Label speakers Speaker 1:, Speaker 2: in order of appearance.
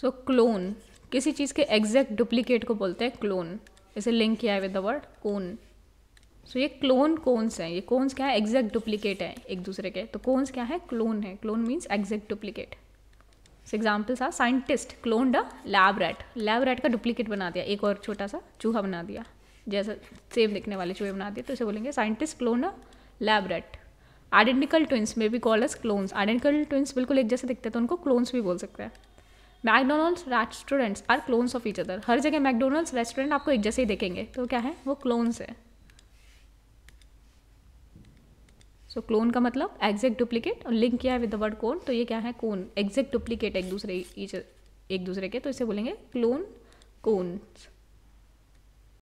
Speaker 1: सो clone किसी चीज़ के exact duplicate को बोलते हैं क्लोन इसे लिंक किया है with the word cone so ये क्लोन कोन्स हैं ये कोन्स क्या है एग्जैक्ट डुप्लीकेट हैं एक दूसरे के तो कोन्स क्या है क्लोन है clone means exact duplicate so examples are scientist clone the lab rat lab rat का डुप्लीकेट बना दिया एक और छोटा सा चूहा बना दिया जैसा सेम दिखने वाले चूहे बना दिए तो इसे बोलेंगे scientist clone the lab rat identical twins may be call as clones identical twins बिल्कुल एक जैसे दिखते हैं तो उनको क्लोन्स भी बोल सकते हैं McDonald's restaurants are clones of each other हर जगह मैकडोनल्ड्स रेस्टोरेंट आपको एक जैसे ही देखेंगे तो क्या है वो क्लोन्स है सो so, क्लोन का मतलब एग्जैक्ट डुप्लीकेट और लिंक किया है विद द वर्ड कोन तो ये क्या है कोन एग्जैक्ट डुप्लीकेट एक दूसरे एक दूसरे के तो इसे बोलेंगे क्लोन कोन्स